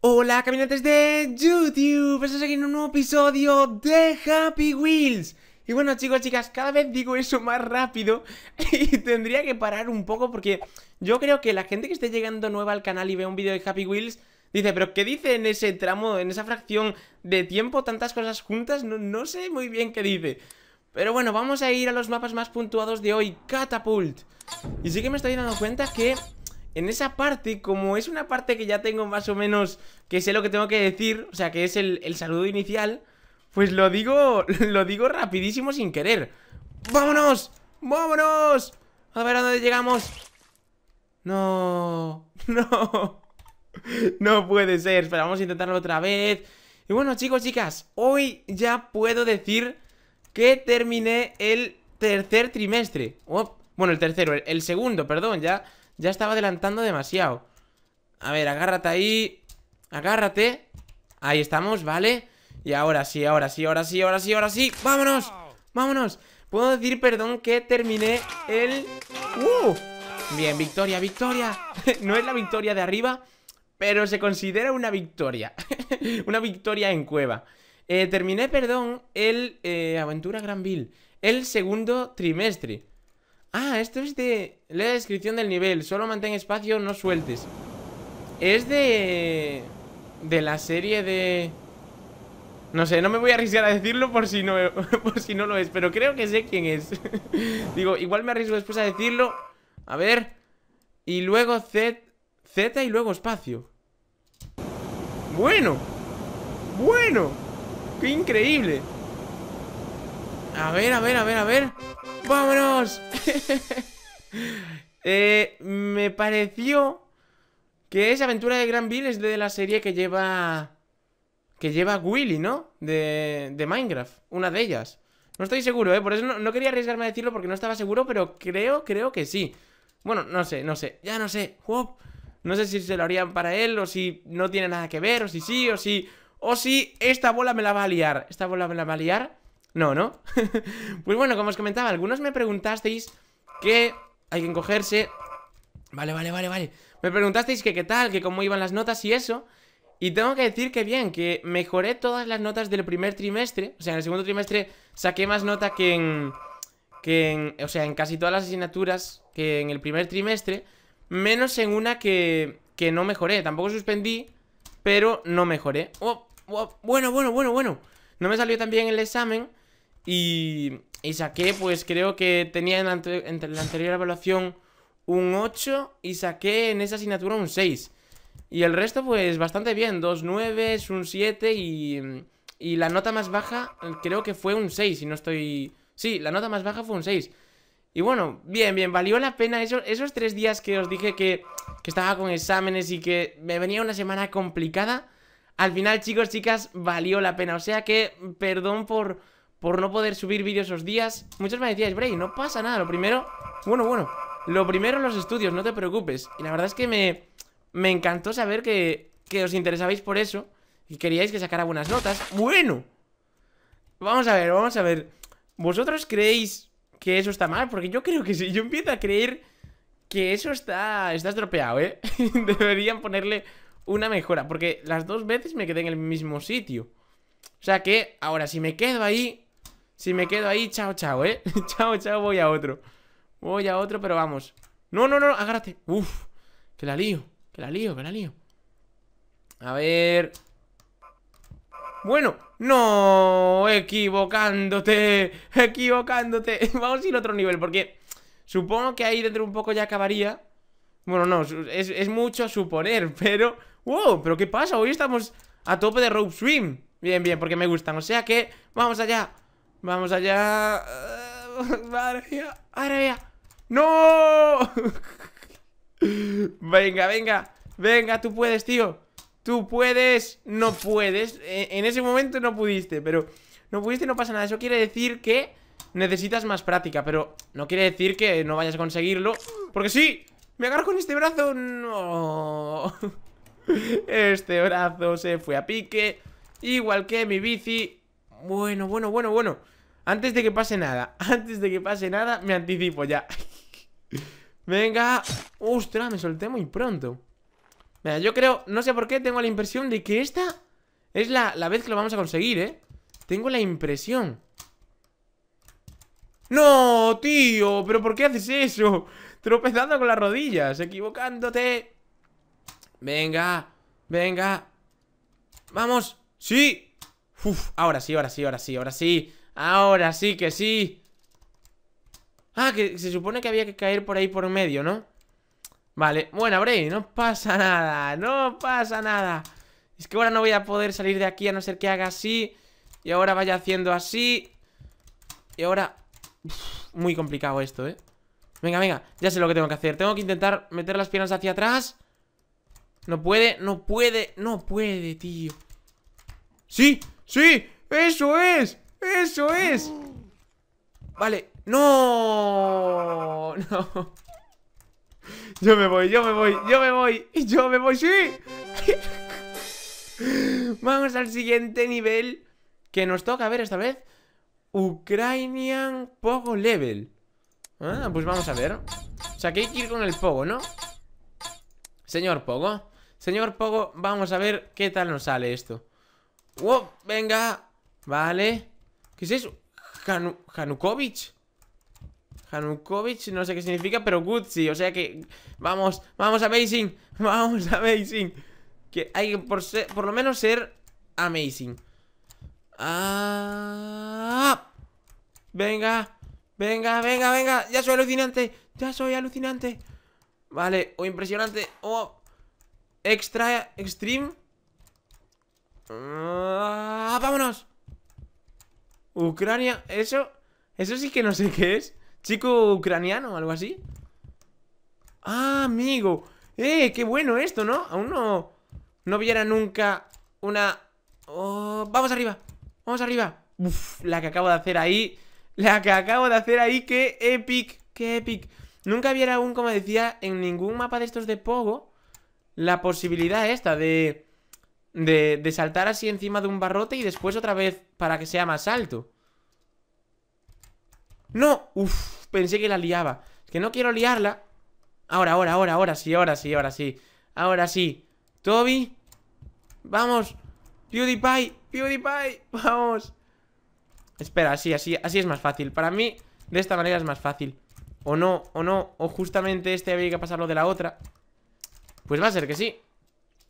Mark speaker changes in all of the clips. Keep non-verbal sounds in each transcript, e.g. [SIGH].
Speaker 1: Hola caminantes de YouTube, estamos aquí en un nuevo episodio de Happy Wheels Y bueno chicos, chicas, cada vez digo eso más rápido [LAUGHS] Y tendría que parar un poco porque yo creo que la gente que esté llegando nueva al canal y ve un vídeo de Happy Wheels Dice, pero ¿qué dice en ese tramo, en esa fracción de tiempo, tantas cosas juntas? No, no sé muy bien qué dice Pero bueno, vamos a ir a los mapas más puntuados de hoy, Catapult Y sí que me estoy dando cuenta que en esa parte, como es una parte que ya tengo más o menos, que sé lo que tengo que decir, o sea, que es el, saludo inicial, pues lo digo, [LAUGHS] lo digo rapidísimo sin querer. ¡Vámonos! ¡Vámonos! A ver a dónde llegamos. No, [LAUGHS] no. No puede ser, Esperamos vamos a intentarlo otra vez. Y bueno, chicos, chicas, hoy ya puedo decir que terminé el tercer trimestre. Oh, bueno, el tercero, el segundo, perdón, ya ya estaba adelantando demasiado A ver, agárrate ahí Agárrate Ahí estamos, vale Y ahora sí, ahora sí, ahora sí, ahora sí, ahora sí ¡Vámonos! ¡Vámonos! Puedo decir, perdón, que terminé el... ¡Uh! Bien, victoria, victoria [LAUGHS] No es la victoria de arriba Pero se considera una victoria [LAUGHS] Una victoria en cueva eh, Terminé, perdón, el... Eh, Aventura Granville El segundo trimestre Ah, esto es de... Lee la descripción del nivel. Solo mantén espacio, no sueltes. Es de... De la serie de... No sé, no me voy a arriesgar a decirlo por si no, [LAUGHS] por si no lo es, pero creo que sé quién es. [LAUGHS] Digo, igual me arriesgo después a decirlo. A ver. Y luego Z, Z y luego espacio. Bueno. Bueno. Qué increíble. A ver, a ver, a ver, a ver. ¡Vámonos! [LAUGHS] Eh, me pareció que esa aventura de Granville es de la serie que lleva... Que lleva Willy, ¿no? De, de Minecraft, una de ellas No estoy seguro, ¿eh? Por eso no, quería arriesgarme a decirlo porque no estaba seguro Pero creo, creo que sí Bueno, no sé, no sé, ya no sé No sé si se lo harían para él o si no tiene nada que ver, o si sí, o si... O si esta bola me la va a liar Esta bola me la va a liar no, ¿no? [LAUGHS] pues bueno, como os comentaba, algunos me preguntasteis que hay que encogerse. Vale, vale, vale, vale. Me preguntasteis que qué tal, que cómo iban las notas y eso. Y tengo que decir que bien, que mejoré todas las notas del primer trimestre. O sea, en el segundo trimestre saqué más nota que en... Que en, o sea, en casi todas las asignaturas que en el primer trimestre. Menos en una que, que no mejoré. Tampoco suspendí, pero no mejoré. Oh, oh, bueno, bueno, bueno, bueno. No me salió tan bien el examen, y, saqué, pues creo que tenía en la, la anterior evaluación un 8 y saqué en esa asignatura un 6. Y el resto, pues bastante bien, dos 9, un 7 y, y la nota más baja eh, creo que fue un 6, si no estoy... Sí, la nota más baja fue un 6. Y bueno, bien, bien, valió la pena esos, esos tres días que os dije que, que estaba con exámenes y que me venía una semana complicada. Al final, chicos, chicas, valió la pena. O sea que, perdón por por no poder subir vídeos esos días. Muchos me decíais, Bray, no pasa nada, lo primero... Bueno, bueno, lo primero los estudios, no te preocupes. Y la verdad es que me, me encantó saber que, que os interesabais por eso y queríais que sacara buenas notas. ¡Bueno! Vamos a ver, vamos a ver. ¿Vosotros creéis que eso está mal? Porque yo creo que sí. Yo empiezo a creer que eso está, está estropeado, ¿eh? [LAUGHS] Deberían ponerle una mejora. Porque las dos veces me quedé en el mismo sitio. O sea que, ahora, si me quedo ahí, si me quedo ahí, chao, chao, ¿eh? [LAUGHS] chao, chao, voy a otro. Voy a otro, pero vamos. No, no, no, agárrate. Uf, que la lío, que la lío, que la lío. A ver... Bueno, no, equivocándote, equivocándote. [LAUGHS] Vamos a ir a otro nivel, porque supongo que ahí dentro un poco ya acabaría. Bueno, no, es, es mucho suponer, [LAUGHS] pero... ¡Wow! ¿Pero qué pasa? Hoy estamos a tope de rope swim. Bien, bien, porque me gustan. O sea que, vamos allá. Vamos allá. ¡Ahora [LAUGHS] ya! ¡No! [LAUGHS] venga, venga. Venga, tú puedes, tío. Tú puedes. No puedes. E, en ese momento no pudiste, pero no pudiste, no pasa nada. Eso quiere decir que necesitas más práctica, pero no quiere decir que no vayas a conseguirlo. Porque sí, me agarro con este brazo. No. [LAUGHS] Este brazo se fue a pique. Igual que mi bici. Bueno, bueno, bueno, bueno. Antes de que pase nada, [LAUGHS] antes de que pase nada, me anticipo ya. [LAUGHS] Venga. Ostras, me solté muy pronto. Mira, yo creo, no sé por qué, tengo la impresión de que esta es la, la vez que lo vamos a conseguir, ¿eh? Tengo la impresión. ¡No, tío! ¿Pero por qué haces eso? [LAUGHS] Tropezando con las rodillas, equivocándote. Venga, venga. ¡Vamos! ¡Sí! Uf, ahora sí, ahora sí, ahora sí, ahora sí Ahora sí que sí Ah, que se supone que había que caer por ahí por medio, ¿no? Vale, bueno, Bray, no pasa nada No pasa nada Es que ahora no voy a poder salir de aquí a no ser que haga así Y ahora vaya haciendo así Y ahora... muy complicado esto, ¿eh? Venga, venga, ya sé lo que tengo que hacer Tengo que intentar meter las piernas hacia atrás No puede, no puede, no puede, tío ¡Sí! ¡Sí! ¡Eso es! ¡Eso es! Vale, no, [LAUGHS] no. Yo me voy, yo me voy, yo me voy, yo me voy, sí. [LAUGHS] Vamos al siguiente nivel que nos toca a ver esta vez. Ukrainian Pogo Level. Ah, pues vamos a ver. O sea, que hay que ir con el Pogo, ¿no? Señor Pogo. Señor Pogo, vamos a ver qué tal nos sale esto. ¡Venga! Vale. ¿Qué es eso? ¡Hanukovych! Hanukovic. Hanukovic, no sé qué significa, pero sí O sea que. Vamos, vamos, amazing. [LAUGHS] Vamos, amazing. Que hay que por, por lo menos ser amazing. Ah, venga, venga, venga, venga. Ya soy alucinante. Ya soy alucinante. Vale, o oh, impresionante. O oh, extra, extreme. ¡Ah! ¡Vámonos! Ucrania, eso Eso sí que no sé qué es Chico ucraniano, o algo así Ah, amigo Eh, qué bueno esto, ¿no? Aún no No viera nunca una oh, Vamos arriba, vamos arriba Uf, la que acabo de hacer ahí La que acabo de hacer ahí, qué epic Qué epic Nunca viera aún, como decía, en ningún mapa de estos de Pogo La posibilidad esta de de, saltar así encima de un barrote y después otra vez para que sea más alto. ¡No! Uf, pensé que la liaba. Es que no quiero liarla. Ahora, ahora, ahora, ahora sí, ahora sí, ahora sí. Ahora sí. Toby. Vamos. PewDiePie. PewDiePie. [LAUGHS] Vamos. Espera, así, así, así es más fácil. Para mí, de esta manera es más fácil. O no, o no. O justamente este había que pasarlo de la otra. Pues va a ser que sí.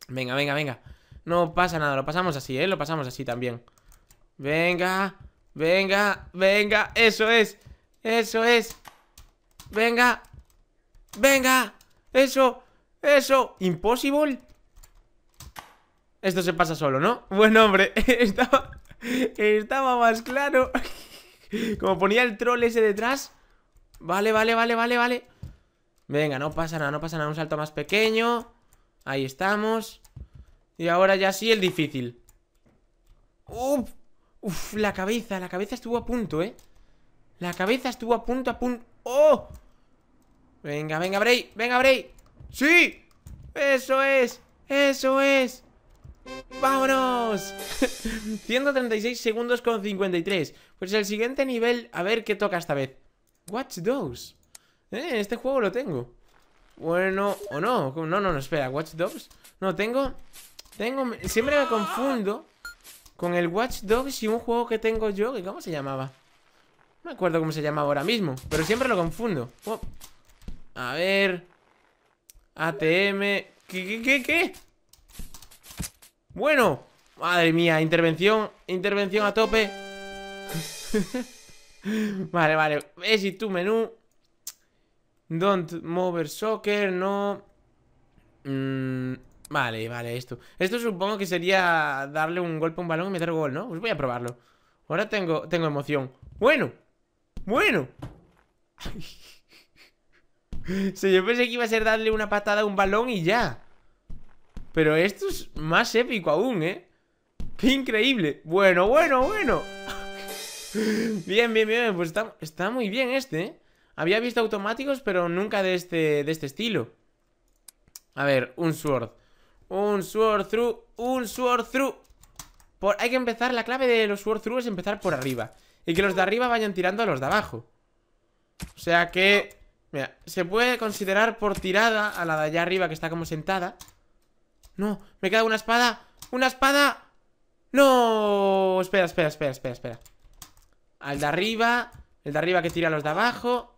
Speaker 1: Venga, venga, venga. No pasa nada, lo pasamos así, ¿eh? Lo pasamos así también Venga, venga, venga Eso es, eso es Venga Venga, eso Eso, impossible Esto se pasa solo, ¿no? [LAUGHS] Buen hombre, [LAUGHS] estaba Estaba más claro [LAUGHS] Como ponía el troll ese detrás Vale, vale, vale, vale, vale Venga, no pasa nada, no pasa nada Un salto más pequeño Ahí estamos y ahora ya sí el difícil. ¡Uf! ¡Uf! La cabeza, la cabeza estuvo a punto, ¿eh? La cabeza estuvo a punto, a punto. ¡Oh! Venga, venga, Bray. Venga, Bray. ¡Sí! ¡Eso es! ¡Eso es! ¡Vámonos! 136 [LAUGHS] segundos con 53 Pues el siguiente nivel, a ver qué toca esta vez Watch Dogs Eh, este juego lo tengo Bueno, o no, no, no, no, espera ¿Watch Dogs? No, tengo siempre me confundo con el Watch Dogs y un juego que tengo yo, que ¿cómo se llamaba? No me acuerdo cómo se llamaba ahora mismo, pero siempre lo confundo. Oh. A ver. ATM. ¿Qué, qué, qué, Bueno. Madre mía, intervención, intervención a tope. [LAUGHS] vale, vale. y tu menú. Don't mover soccer, no. Mm, Vale, vale, esto Esto supongo que sería darle un golpe a un balón y meter gol, ¿no? Pues voy a probarlo Ahora tengo, tengo emoción ¡Bueno! ¡Bueno! Si [LAUGHS] yo pensé que iba a ser darle una patada a un balón y ya Pero esto es más épico aún, ¿eh? ¡Qué increíble! Bueno, bueno, bueno [LAUGHS] Bien, bien, bien Pues está, está muy bien este, ¿eh? Había visto automáticos, pero nunca de este, de este estilo a ver, un sword un sword through, un sword through por, Hay que empezar, la clave de los sword through es empezar por arriba Y que los de arriba vayan tirando a los de abajo O sea que... Mira, se puede considerar por tirada a la de allá arriba que está como sentada No, me queda una espada ¡Una espada! ¡No! Espera, espera, espera, espera, espera Al de arriba El de arriba que tira a los de abajo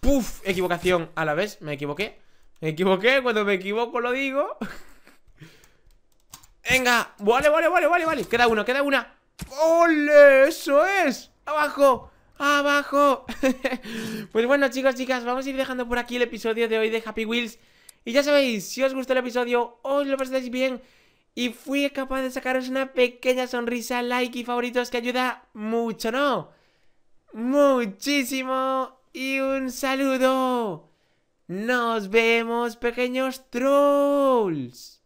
Speaker 1: ¡Puf! Equivocación, a la vez, me equivoqué me equivoqué, cuando me equivoco lo digo [LAUGHS] Venga, vale, vale, vale, vale, vale Queda uno, queda una ¡Ole! ¡Eso es! ¡Abajo! ¡Abajo! [LAUGHS] pues bueno, chicos, chicas Vamos a ir dejando por aquí el episodio de hoy de Happy Wheels Y ya sabéis, si os gustó el episodio Os lo pasáis bien Y fui capaz de sacaros una pequeña sonrisa Like y favoritos que ayuda mucho, ¿no? Muchísimo Y un saludo nos vemos, pequeños trolls.